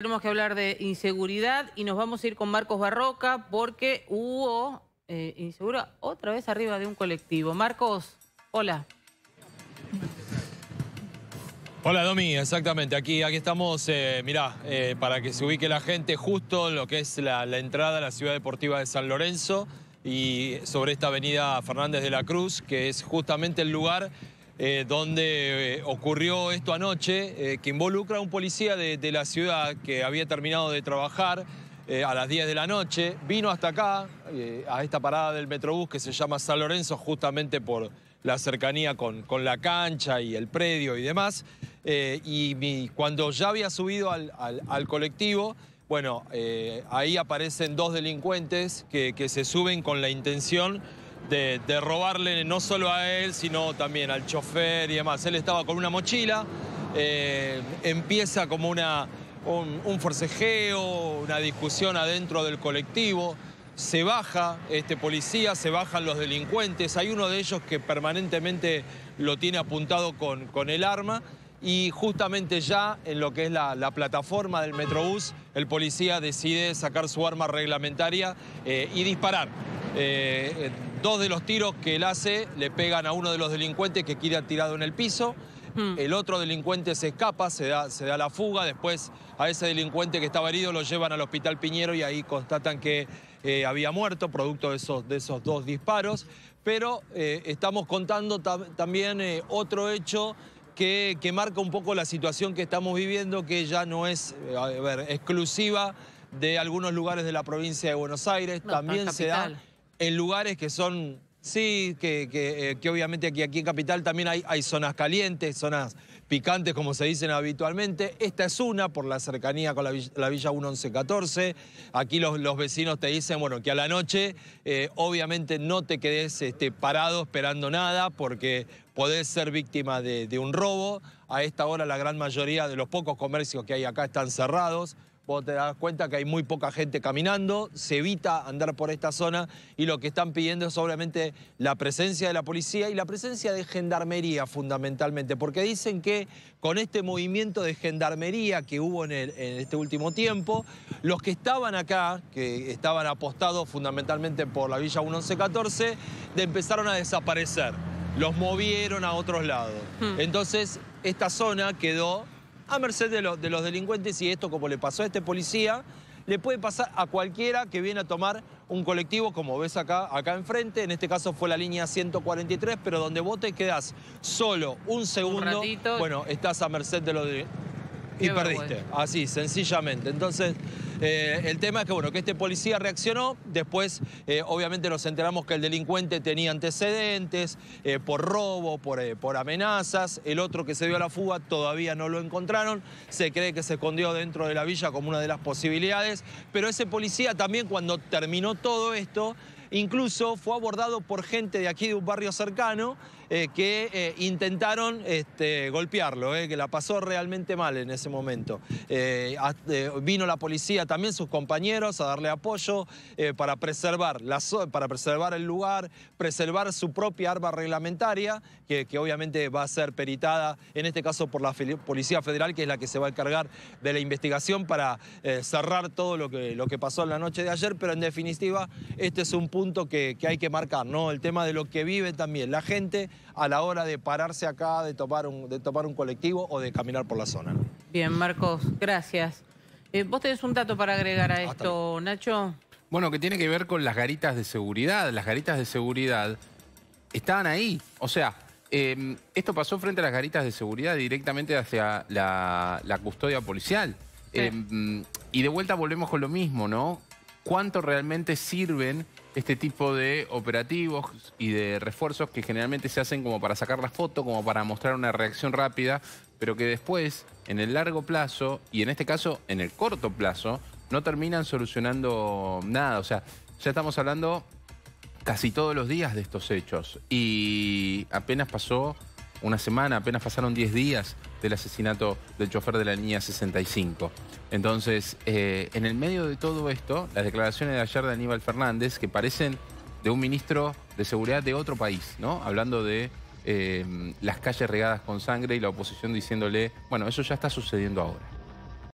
Tenemos que hablar de inseguridad y nos vamos a ir con Marcos Barroca porque hubo eh, insegura otra vez arriba de un colectivo. Marcos, hola. Hola Domi, exactamente, aquí, aquí estamos, Mira, eh, mirá, eh, para que se ubique la gente justo lo que es la entrada a la ciudad deportiva de San Lorenzo y sobre esta avenida Fernández de la Cruz, que es justamente el lugar eh, donde eh, ocurrió esto anoche, eh, que involucra a un policía de, la ciudad que había terminado de trabajar a las 10 de la noche, vino hasta acá, a esta parada del Metrobús que se llama San Lorenzo, justamente por la cercanía con, con la cancha y el predio y demás, y, cuando ya había subido al, colectivo, bueno, ahí aparecen dos delincuentes que, que se suben con la intención de, robarle no solo a él, sino también al chofer y demás. Él estaba con una mochila, eh, empieza como una, un, forcejeo, una discusión adentro del colectivo. Se baja este policía, se bajan los delincuentes. Hay uno de ellos que permanentemente lo tiene apuntado con, con el arma. Y justamente ya en lo que es la, plataforma del Metrobús, el policía decide sacar su arma reglamentaria eh, y disparar. Eh, Dos de los tiros que él hace le pegan a uno de los delincuentes que queda tirado en el piso. Hmm. El otro delincuente se escapa, se da, se da la fuga. Después a ese delincuente que estaba herido lo llevan al hospital Piñero y ahí constatan que eh, había muerto producto de esos, de esos dos disparos. Pero eh, estamos contando también eh, otro hecho que, que, marca un poco la situación que estamos viviendo, que ya no es ver, exclusiva de algunos lugares de la provincia de Buenos Aires. también se da en lugares que son, sí, que, eh, que, obviamente aquí, aquí, en Capital también hay, hay zonas calientes, zonas picantes como se dicen habitualmente. Esta es una por la cercanía con la, Villa, 1114. Aquí los, los, vecinos te dicen, bueno, que a la noche eh, obviamente no te quedes este, parado esperando nada porque podés ser víctima de, de un robo. A esta hora la gran mayoría de los pocos comercios que hay acá están cerrados vos te das cuenta que hay muy poca gente caminando, se evita andar por esta zona y lo que están pidiendo es obviamente la presencia de la policía y la presencia de gendarmería fundamentalmente, porque dicen que con este movimiento de gendarmería que hubo en, en este último tiempo, los que estaban acá, que estaban apostados fundamentalmente por la Villa 1114, de empezaron a desaparecer, los movieron a otros lados. Hmm. Entonces, esta zona quedó a merced de, de los delincuentes y esto, como le pasó a este policía, le puede pasar a cualquiera que viene a tomar un colectivo, como ves acá, acá enfrente. En este caso fue la línea 143, pero donde vos te quedás solo un segundo, bueno, estás a merced de los, y perdiste. Así, sencillamente. Entonces, eh, el tema es que, bueno, que este policía reaccionó. Después, eh, obviamente, nos enteramos que el delincuente tenía antecedentes eh, por robo, por, por amenazas. El otro que se dio a la fuga todavía no lo encontraron. Se cree que se escondió dentro de la villa como una de las posibilidades. Pero ese policía también, cuando terminó todo esto, Incluso fue abordado por gente de aquí de un barrio cercano eh, que eh, intentaron este, golpearlo, eh, que la pasó realmente mal en ese momento. vino la policía, también sus compañeros, a darle apoyo para, preservar la, para preservar el lugar, preservar su propia arma reglamentaria, que, obviamente va a ser peritada, en este caso por la Policía Federal, que es la que se va a encargar de la investigación para cerrar todo lo que, lo que pasó en la noche de ayer, pero en definitiva este es un punto punto que, hay que marcar, ¿no? El tema de lo que vive también la gente a la hora de pararse acá, de tomar un, de tomar un colectivo o de caminar por la zona. Bien, Marcos, gracias. Eh, ¿Vos tenés un dato para agregar a ah, esto, Nacho? Bueno, que tiene que ver con las garitas de seguridad. Las garitas de seguridad estaban ahí. O sea, em, esto pasó frente a las garitas de seguridad directamente hacia la, custodia policial. Em, y de vuelta volvemos con lo mismo, ¿no? ¿Cuánto realmente sirven este tipo de operativos y de refuerzos que generalmente se hacen como para sacar la foto, como para mostrar una reacción rápida, pero que después, en el largo plazo, y en este caso en el corto plazo, no terminan solucionando nada. O sea, ya estamos hablando casi todos los días de estos hechos y apenas pasó una semana, apenas pasaron 10 días del asesinato del chofer de la niña 65. Entonces, eh, en el medio de todo esto, las declaraciones de ayer de Aníbal Fernández, que parecen de un ministro de seguridad de otro país, ¿no? Hablando de eh, las calles regadas con sangre y la oposición diciéndole, bueno, eso ya está sucediendo ahora.